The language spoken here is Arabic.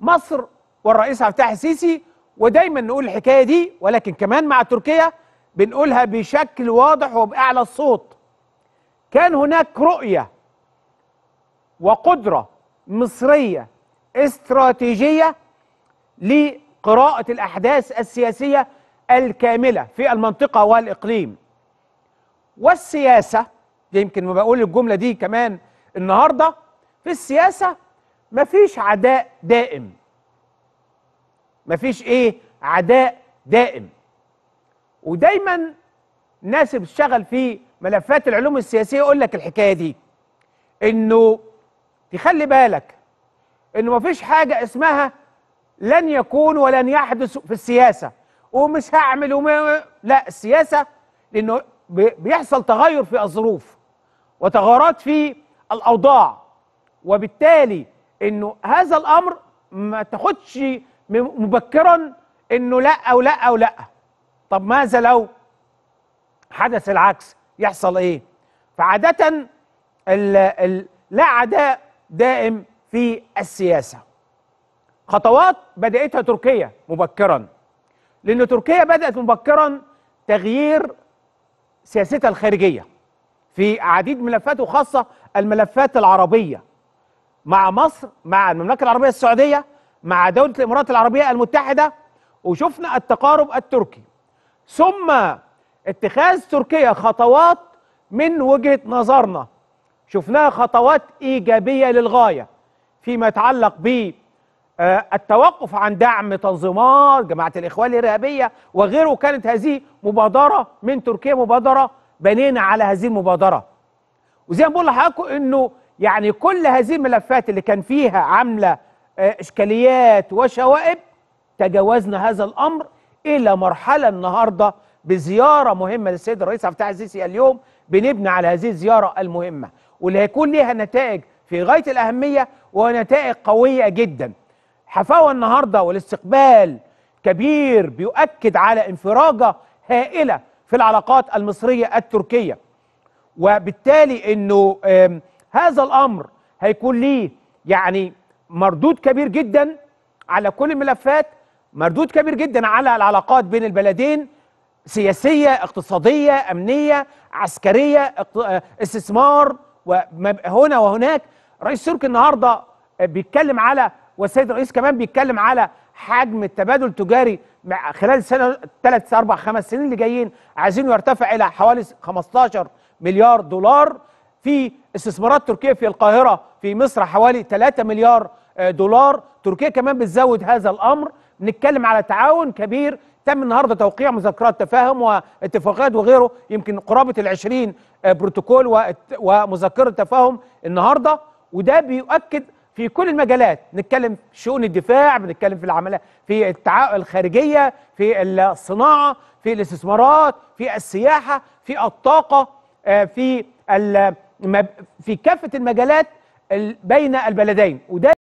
مصر والرئيس عبد الفتاح السيسي ودايما نقول الحكايه دي ولكن كمان مع تركيا بنقولها بشكل واضح وباعلى الصوت كان هناك رؤيه وقدره مصريه استراتيجيه لقراءه الاحداث السياسيه الكامله في المنطقه والاقليم والسياسه يمكن ما بقول الجمله دي كمان النهارده في السياسه مفيش عداء دائم مفيش ايه عداء دائم ودايما الناس بتشتغل في ملفات العلوم السياسيه يقول لك الحكايه دي انه تخلي بالك انه مفيش حاجه اسمها لن يكون ولن يحدث في السياسه ومش هعمل وما لا السياسه لانه بيحصل تغير في الظروف وتغيرات في الاوضاع وبالتالي انه هذا الامر ما تاخدش مبكرا انه لا او لا او لا طب ماذا لو حدث العكس يحصل ايه فعاده لا عداء دائم في السياسه خطوات بداتها تركيا مبكرا لان تركيا بدات مبكرا تغيير سياستها الخارجيه في عديد ملفات وخاصه الملفات العربيه مع مصر مع المملكه العربيه السعوديه مع دوله الامارات العربيه المتحده وشفنا التقارب التركي ثم اتخاذ تركيا خطوات من وجهه نظرنا شفناها خطوات ايجابيه للغايه فيما يتعلق ب آه، التوقف عن دعم تنظيمات جماعه الاخوان الارهابيه وغيره كانت هذه مبادره من تركيا مبادره بنينا على هذه المبادره وزي ما بقول لحضراتكم انه يعني كل هذه الملفات اللي كان فيها عاملة آه، إشكاليات وشوائب تجاوزنا هذا الأمر إلى مرحلة النهاردة بزيارة مهمة للسيد الرئيس عبد الفتاح السيسي اليوم بنبني على هذه الزيارة المهمة واللي هيكون ليها نتائج في غاية الأهمية ونتائج قوية جدا حفاوة النهاردة والاستقبال كبير بيؤكد على انفراجة هائلة في العلاقات المصرية التركية وبالتالي أنه هذا الامر هيكون ليه يعني مردود كبير جدا على كل الملفات مردود كبير جدا على العلاقات بين البلدين سياسيه اقتصاديه امنيه عسكريه آه، استثمار هنا وهناك رئيس تركي النهارده بيتكلم على والسيد الرئيس كمان بيتكلم على حجم التبادل التجاري مع خلال سنه 3 اربع خمس سنين اللي جايين عايزينه يرتفع الى حوالي 15 مليار دولار في استثمارات تركيا في القاهرة في مصر حوالي 3 مليار آه، دولار تركيا كمان بتزود هذا الأمر نتكلم على تعاون كبير تم النهارده توقيع مذكرات تفاهم واتفاقات وغيره يمكن قرابه ال 20 آه، بروتوكول ومذكره تفاهم النهارده وده بيؤكد في كل المجالات نتكلم في شؤون الدفاع بنتكلم في العمليات في التعاون الخارجيه في الصناعه في الاستثمارات في السياحه في الطاقه آه، في في كافه المجالات بين البلدين وده